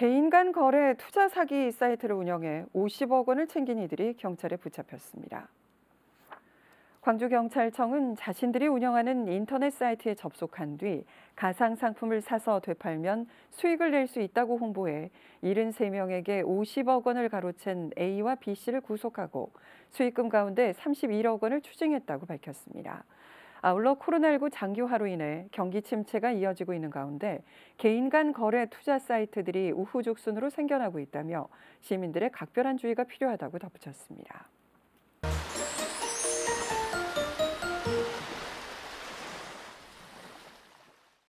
개인 간 거래 투자 사기 사이트를 운영해 50억 원을 챙긴 이들이 경찰에 붙잡혔습니다. 광주경찰청은 자신들이 운영하는 인터넷 사이트에 접속한 뒤 가상 상품을 사서 되팔면 수익을 낼 수 있다고 홍보해 73명에게 50억 원을 가로챈 A와 B씨를 구속하고 수익금 가운데 31억 원을 추징했다고 밝혔습니다. 아울러 코로나19 장기화로 인해 경기 침체가 이어지고 있는 가운데 개인 간 거래 투자 사이트들이 우후죽순으로 생겨나고 있다며 시민들의 각별한 주의가 필요하다고 덧붙였습니다.